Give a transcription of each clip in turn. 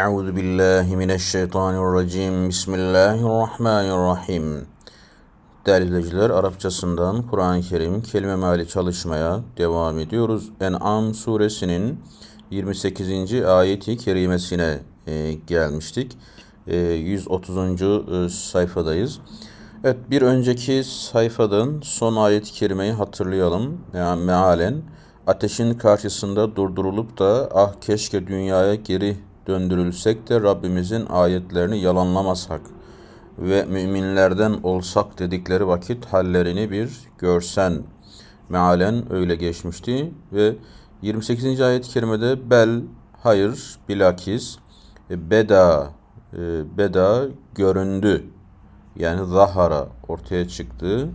أعوذ بالله من الشeytan الرجيم Bismillahirrahmanirrahim Değerli izleyiciler, Arapçasından Kur'an-ı Kerim kelime meali çalışmaya devam ediyoruz. En'am suresinin 28. ayeti kerimesine e, gelmiştik. E, 130. E, sayfadayız. Evet, bir önceki sayfadan son ayet-i kerimeyi hatırlayalım. Yani mealen, ateşin karşısında durdurulup da ah keşke dünyaya geri döndürülsek de Rabbimizin ayetlerini yalanlamasak ve müminlerden olsak dedikleri vakit hallerini bir görsen. Mealen öyle geçmişti ve 28. ayet-i kerimede bel, hayır, bilakis, e, beda, e, beda göründü. Yani zahara ortaya çıktı.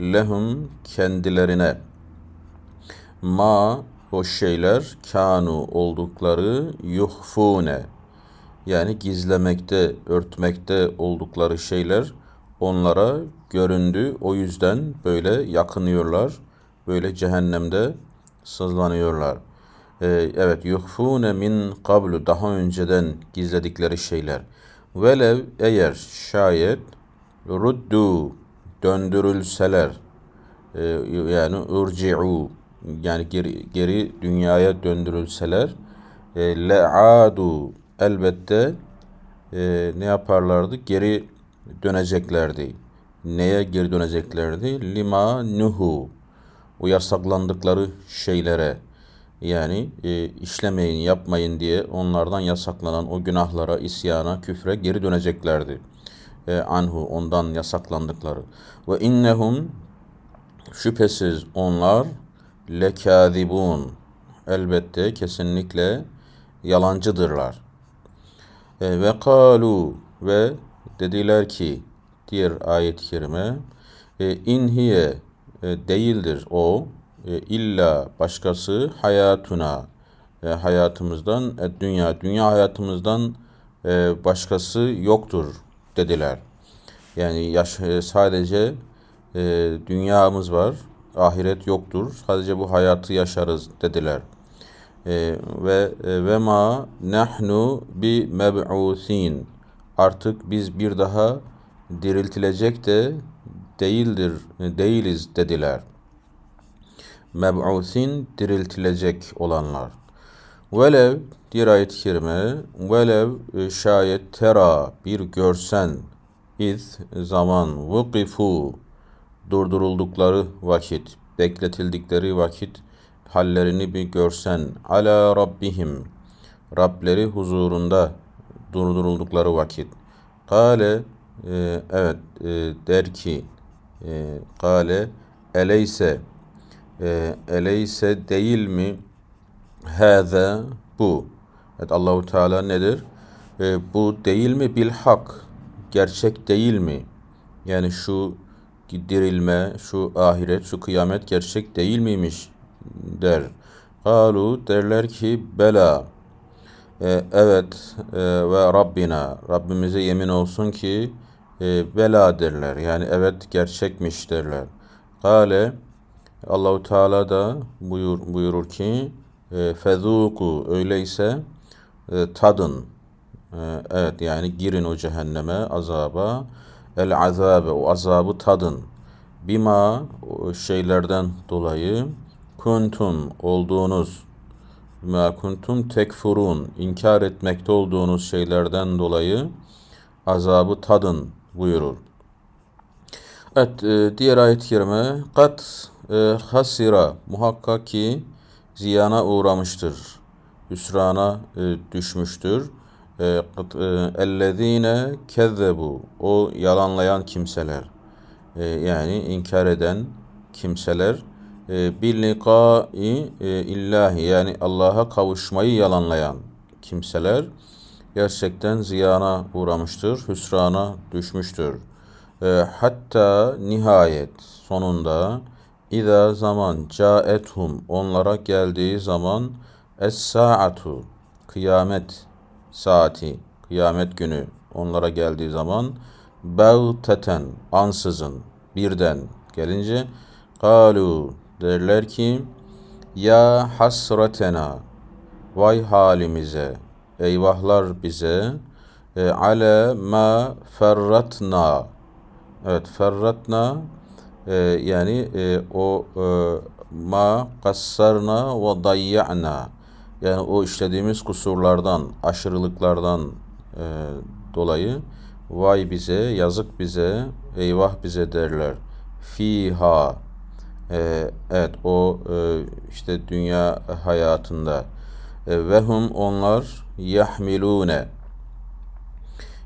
Lehum kendilerine. Ma o şeyler kanu oldukları yuhfune yani gizlemekte, örtmekte oldukları şeyler onlara göründü. O yüzden böyle yakınıyorlar. Böyle cehennemde sızlanıyorlar. Ee, evet, yufune min kablu daha önceden gizledikleri şeyler. Velev eğer şayet ruddu döndürülseler e, yani urci'u yani geri, geri dünyaya döndürülseler e, le'adu elbette e, ne yaparlardı? Geri döneceklerdi. Neye geri döneceklerdi? Lima nuhu. O yasaklandıkları şeylere yani e, işlemeyin, yapmayın diye onlardan yasaklanan o günahlara, isyana, küfre geri döneceklerdi. E, anhu ondan yasaklandıkları. Ve innehum şüphesiz onlar lekâzibûn. Elbette kesinlikle yalancıdırlar. E, ve kalu ve dediler ki diğer ayet-i kerime e, inhiye e, değildir o e, illa başkası hayatuna e, hayatımızdan e, dünya dünya hayatımızdan e, başkası yoktur dediler. Yani yaş e, sadece e, dünyamız var, ahiret yoktur. Sadece bu hayatı yaşarız dediler. E, ve e, ve ma nahnu bi meb'usin. Artık biz bir daha diriltilecek de değildir değiliz dediler. Meb'usin diriltilecek olanlar. Velev diğer ayet-i kerime velev e, şayet tera bir görsen iz zaman vukifu durduruldukları vakit bekletildikleri vakit hallerini bir görsen. Ala rabbihim. Rableri huzurunda durduruldukları vakit. Kale e, evet e, der ki e, kale eleyse e, eleyse değil mi hâze bu. Evet Allahu Teala nedir? E, bu değil mi bil hak? Gerçek değil mi? Yani şu dirilme, şu ahiret, şu kıyamet gerçek değil miymiş? der. Kalu derler ki bela. E, evet e, ve Rabbina. Rabbimize yemin olsun ki e, bela derler. Yani evet gerçekmiş derler. Kale Allahu Teala da buyur, buyurur ki e, fezuku öyleyse e, tadın. E, evet yani girin o cehenneme azaba. El azabe o azabı tadın. Bima şeylerden dolayı kuntum olduğunuz ma kuntum tekfurun inkar etmekte olduğunuz şeylerden dolayı azabı tadın buyurur. Evet e, diğer ayet-i kerime kat e, hasira muhakkak ki ziyana uğramıştır. Hüsrana e, düşmüştür. E, Ellezinekezzebu o yalanlayan kimseler. yani inkar eden kimseler ee, bilikai e, illahi yani Allah'a kavuşmayı yalanlayan kimseler gerçekten ziyana uğramıştır, hüsrana düşmüştür. Ee, hatta nihayet sonunda İza zaman caethum onlara geldiği zaman es saatu kıyamet saati kıyamet günü onlara geldiği zaman bevteten ansızın birden gelince kalu Derler ki, Ya hasretena, vay halimize, eyvahlar bize, e, ale ma ferratna. Evet, ferratna e, yani e, o e, ma kassarna ve dayya'na. Yani o işlediğimiz kusurlardan, aşırılıklardan e, dolayı vay bize, yazık bize, eyvah bize derler. Fiha ee, evet o e, işte dünya hayatında e, ve hum onlar yahmilune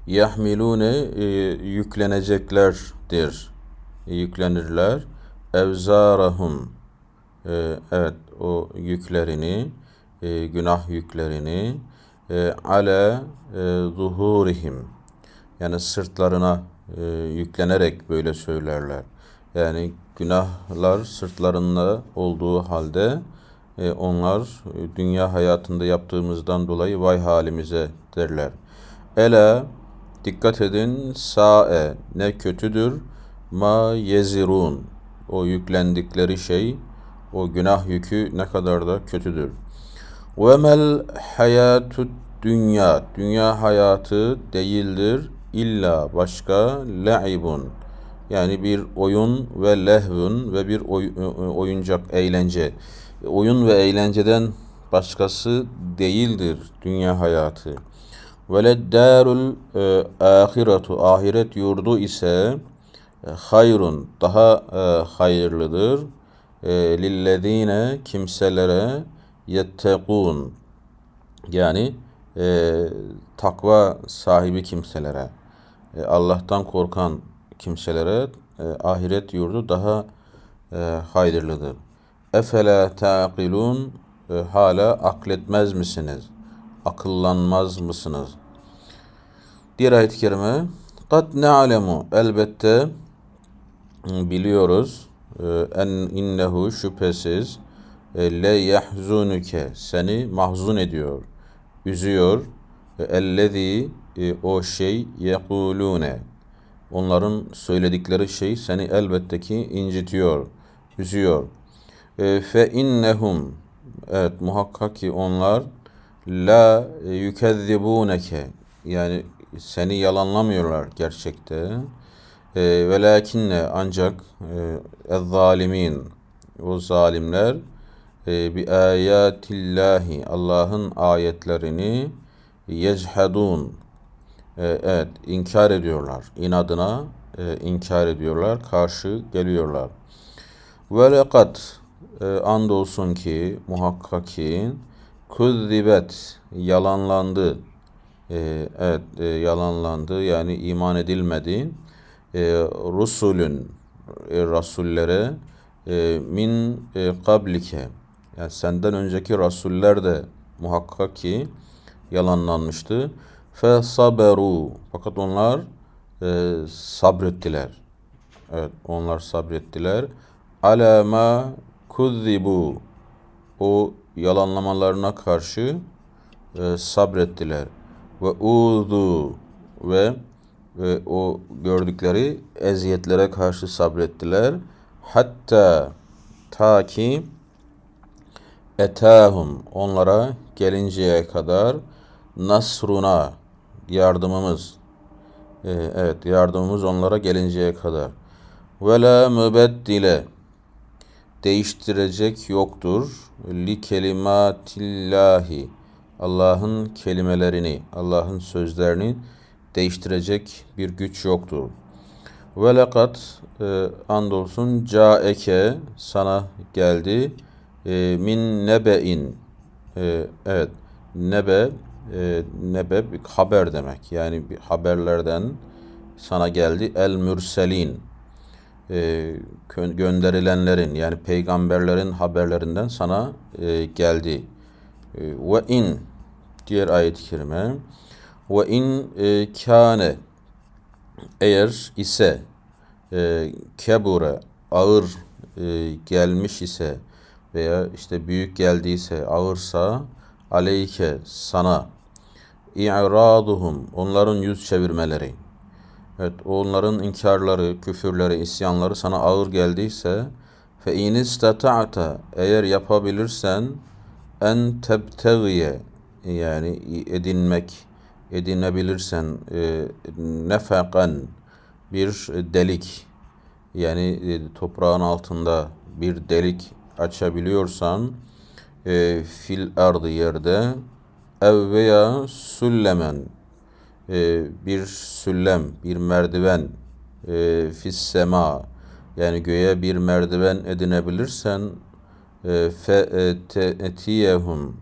yahmilune e, yükleneceklerdir yüklenirler evzarahum e, evet o yüklerini e, günah yüklerini e, ale e, zuhurihim yani sırtlarına e, yüklenerek böyle söylerler yani günahlar sırtlarında olduğu halde e, onlar e, dünya hayatında yaptığımızdan dolayı vay halimize derler. Ele dikkat edin sae ne kötüdür ma yezirun o yüklendikleri şey o günah yükü ne kadar da kötüdür. Ve mel hayatü dünya dünya hayatı değildir illa başka le'ibun yani bir oyun ve lehvün ve bir oy, e, e, oyuncak, eğlence. Oyun ve eğlenceden başkası değildir dünya hayatı. Ve darul e, ahiretu ahiret yurdu ise hayrun daha hayırlıdır. Lillezine kimselere yettekun yani takva sahibi kimselere Allah'tan korkan kimselere e, ahiret yurdu daha e, hayırlıdır. Efele taqilun e, hala akletmez misiniz? Akıllanmaz mısınız? Diğer ayet-i kerime Kat ne'alemu elbette e, biliyoruz e, en innehu şüphesiz e, le yahzunuke seni mahzun ediyor, üzüyor. Ellezî o şey yekulûne Onların söyledikleri şey seni elbette ki incitiyor, üzüyor. E, fe innehum evet muhakkak ki onlar la yükezzibuneke yani seni yalanlamıyorlar gerçekte. E, velakinne ancak e, zalimin o zalimler e, bi ayatillahi Allah'ın ayetlerini yechadun e, evet, inkar ediyorlar. İnadına e, inkar ediyorlar, karşı geliyorlar. Ve lekat e, andolsun ki muhakkak ki kuzzibet yalanlandı. E, evet, e, yalanlandı yani iman edilmedi. E, rusulün e, rasullere e, min e, kablike yani senden önceki rasuller de muhakkak ki yalanlanmıştı. Fe saberu. Fakat onlar e, sabrettiler. Evet onlar sabrettiler. Ala ma kuzzibu. O yalanlamalarına karşı e, sabrettiler. Ve uzu ve ve o gördükleri eziyetlere karşı sabrettiler. Hatta ta ki etahum onlara gelinceye kadar nasruna yardımımız. E, evet yardımımız onlara gelinceye kadar. Ve la mübeddile değiştirecek yoktur. Li kelimatillahi Allah'ın kelimelerini, Allah'ın sözlerini değiştirecek bir güç yoktur. Ve lekat e, andolsun caeke sana geldi e, min nebe'in e, evet nebe e, nebe bir haber demek. Yani bir haberlerden sana geldi el mürselin e, gönderilenlerin yani peygamberlerin haberlerinden sana e, geldi. E, ve in diğer ayet-i kerime ve in e, kâne eğer ise e, kebure ağır e, gelmiş ise veya işte büyük geldiyse ağırsa aleyke sana i'raduhum onların yüz çevirmeleri. Evet onların inkarları, küfürleri, isyanları sana ağır geldiyse fe inistata'ta eğer yapabilirsen en tebtegiye yani edinmek edinebilirsen e, nefekan bir delik yani e, toprağın altında bir delik açabiliyorsan e, fil ardı yerde ev veya süllemen e, bir süllem, bir merdiven e, fis sema yani göğe bir merdiven edinebilirsen e, fe etiyehum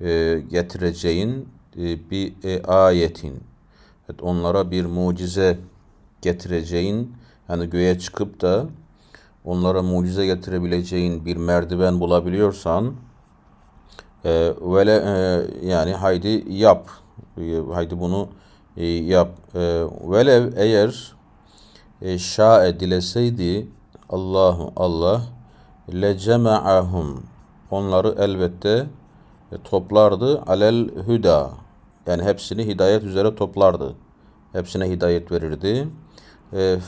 e, e, getireceğin e, bir e, ayetin evet, onlara bir mucize getireceğin yani göğe çıkıp da onlara mucize getirebileceğin bir merdiven bulabiliyorsan ee, vele e, yani haydi yap. Ee, haydi bunu e, yap. Ee, Velev eğer e, şa'e dileseydi Allahu Allah le onları elbette toplardı alel huda, yani hepsini hidayet üzere toplardı. Hepsine hidayet verirdi.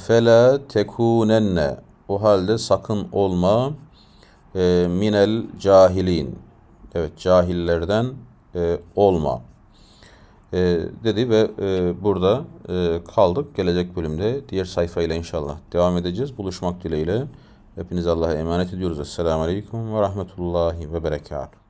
Fela tekunenne o halde sakın olma minel cahilin Evet cahillerden e, olma e, dedi ve e, burada e, kaldık. Gelecek bölümde diğer sayfayla inşallah devam edeceğiz. Buluşmak dileğiyle. hepiniz Allah'a emanet ediyoruz. Esselamu Aleyküm ve Rahmetullahi ve Berekatuhu.